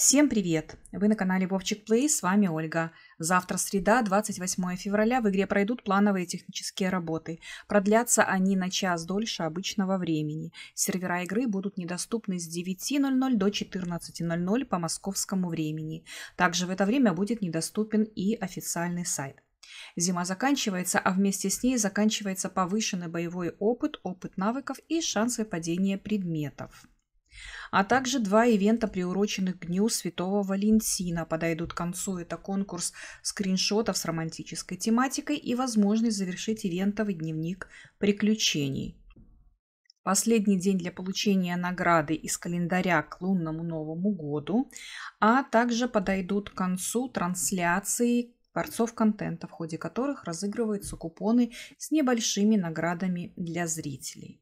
Всем привет! Вы на канале Вовчик Плей, с вами Ольга. Завтра среда, 28 февраля, в игре пройдут плановые технические работы. Продлятся они на час дольше обычного времени. Сервера игры будут недоступны с 9.00 до 14.00 по московскому времени. Также в это время будет недоступен и официальный сайт. Зима заканчивается, а вместе с ней заканчивается повышенный боевой опыт, опыт навыков и шансы падения предметов. А также два ивента, приуроченных к Дню Святого Валентина. Подойдут к концу это конкурс скриншотов с романтической тематикой и возможность завершить ивентовый дневник приключений. Последний день для получения награды из календаря к лунному Новому году, а также подойдут к концу трансляции творцов контента, в ходе которых разыгрываются купоны с небольшими наградами для зрителей.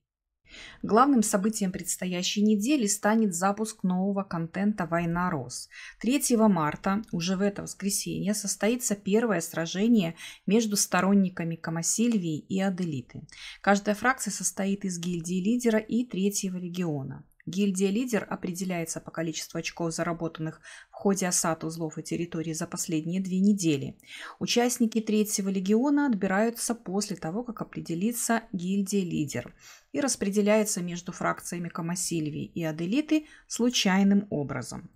Главным событием предстоящей недели станет запуск нового контента «Война Рос». 3 марта, уже в это воскресенье, состоится первое сражение между сторонниками Камасильвии и Аделиты. Каждая фракция состоит из гильдии лидера и третьего региона. Гильдия-лидер определяется по количеству очков, заработанных в ходе осад узлов и территорий за последние две недели. Участники третьего легиона отбираются после того, как определится гильдия-лидер и распределяется между фракциями Камасильвии и Аделиты случайным образом.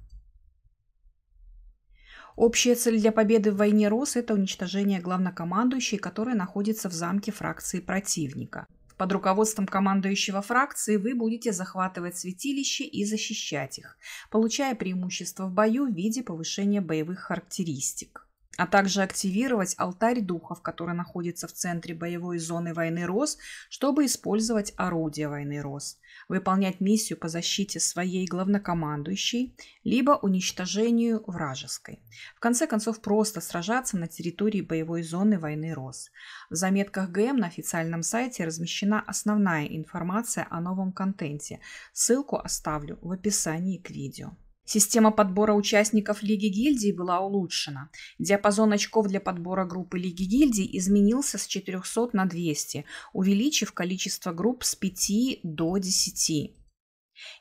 Общая цель для победы в войне Рос – это уничтожение главнокомандующей, которая находится в замке фракции противника – под руководством командующего фракции вы будете захватывать святилища и защищать их, получая преимущество в бою в виде повышения боевых характеристик а также активировать алтарь духов, который находится в центре боевой зоны войны РОС, чтобы использовать орудие войны РОС, выполнять миссию по защите своей главнокомандующей, либо уничтожению вражеской. В конце концов, просто сражаться на территории боевой зоны войны РОС. В заметках ГМ на официальном сайте размещена основная информация о новом контенте. Ссылку оставлю в описании к видео. Система подбора участников Лиги гильдий была улучшена. Диапазон очков для подбора группы Лиги гильдий изменился с 400 на 200, увеличив количество групп с 5 до 10.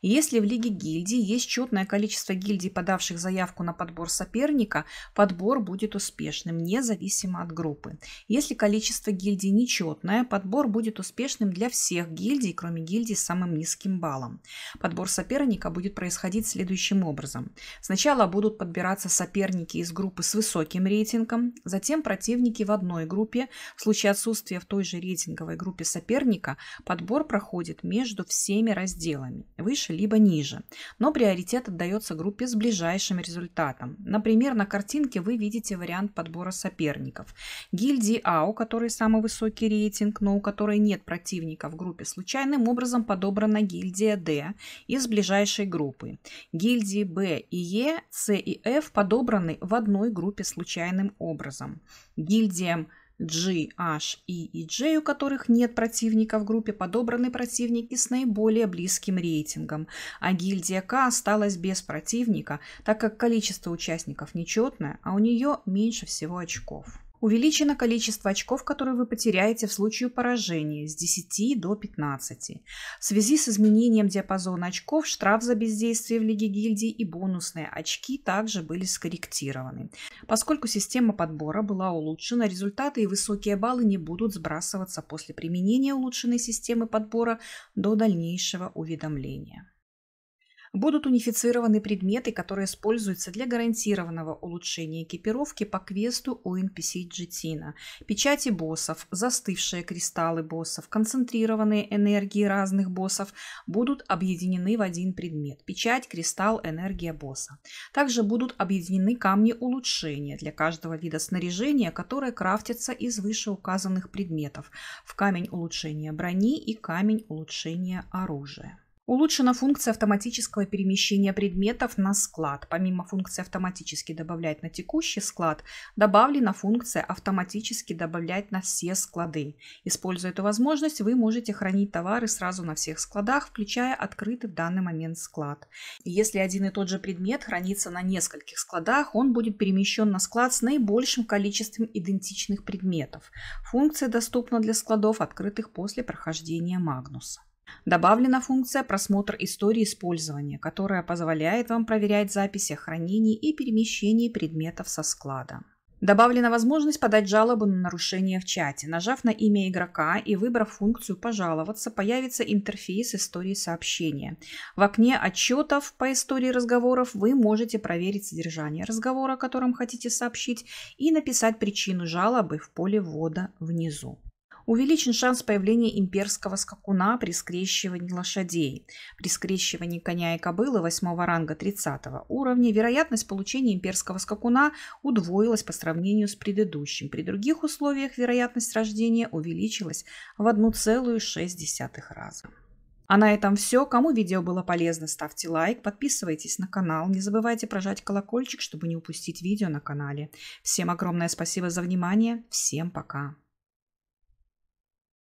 Если в Лиге гильдий есть четное количество гильдий, подавших заявку на подбор соперника, подбор будет успешным, независимо от группы. Если количество гильдий нечетное, подбор будет успешным для всех гильдий, кроме гильдий с самым низким баллом. Подбор соперника будет происходить следующим образом. Сначала будут подбираться соперники из группы с высоким рейтингом, затем противники в одной группе. В случае отсутствия в той же рейтинговой группе соперника, подбор проходит между всеми разделами. Вы выше, либо ниже. Но приоритет отдается группе с ближайшим результатом. Например, на картинке вы видите вариант подбора соперников. Гильдии А, у которой самый высокий рейтинг, но у которой нет противника в группе, случайным образом подобрана гильдия D из ближайшей группы. Гильдии Б и Е, С и F подобраны в одной группе случайным образом. Гильдиям G, H, I и e J, у которых нет противника в группе, подобраны противники с наиболее близким рейтингом, а гильдия К осталась без противника, так как количество участников нечетное, а у нее меньше всего очков. Увеличено количество очков, которые вы потеряете в случае поражения с 10 до 15. В связи с изменением диапазона очков штраф за бездействие в Лиге гильдии и бонусные очки также были скорректированы. Поскольку система подбора была улучшена, результаты и высокие баллы не будут сбрасываться после применения улучшенной системы подбора до дальнейшего уведомления. Будут унифицированы предметы, которые используются для гарантированного улучшения экипировки по квесту у NPC Джетина. Печати боссов, застывшие кристаллы боссов, концентрированные энергии разных боссов будут объединены в один предмет. Печать, кристалл, энергия босса. Также будут объединены камни улучшения для каждого вида снаряжения, которые крафтятся из вышеуказанных предметов в камень улучшения брони и камень улучшения оружия. Улучшена функция автоматического перемещения предметов на склад. Помимо функции автоматически добавлять на текущий склад, добавлена функция автоматически добавлять на все склады. Используя эту возможность, вы можете хранить товары сразу на всех складах, включая открытый в данный момент склад. Если один и тот же предмет хранится на нескольких складах, он будет перемещен на склад с наибольшим количеством идентичных предметов. Функция доступна для складов, открытых после прохождения Магнуса. Добавлена функция «Просмотр истории использования», которая позволяет вам проверять записи о хранении и перемещении предметов со склада. Добавлена возможность подать жалобу на нарушение в чате. Нажав на имя игрока и выбрав функцию «Пожаловаться», появится интерфейс истории сообщения. В окне отчетов по истории разговоров вы можете проверить содержание разговора, о котором хотите сообщить, и написать причину жалобы в поле ввода внизу увеличен шанс появления имперского скакуна при скрещивании лошадей. При скрещивании коня и кобылы 8 ранга 30 уровня вероятность получения имперского скакуна удвоилась по сравнению с предыдущим. При других условиях вероятность рождения увеличилась в 1,6 раза. А на этом все. Кому видео было полезно, ставьте лайк, подписывайтесь на канал. Не забывайте прожать колокольчик, чтобы не упустить видео на канале. Всем огромное спасибо за внимание. Всем пока.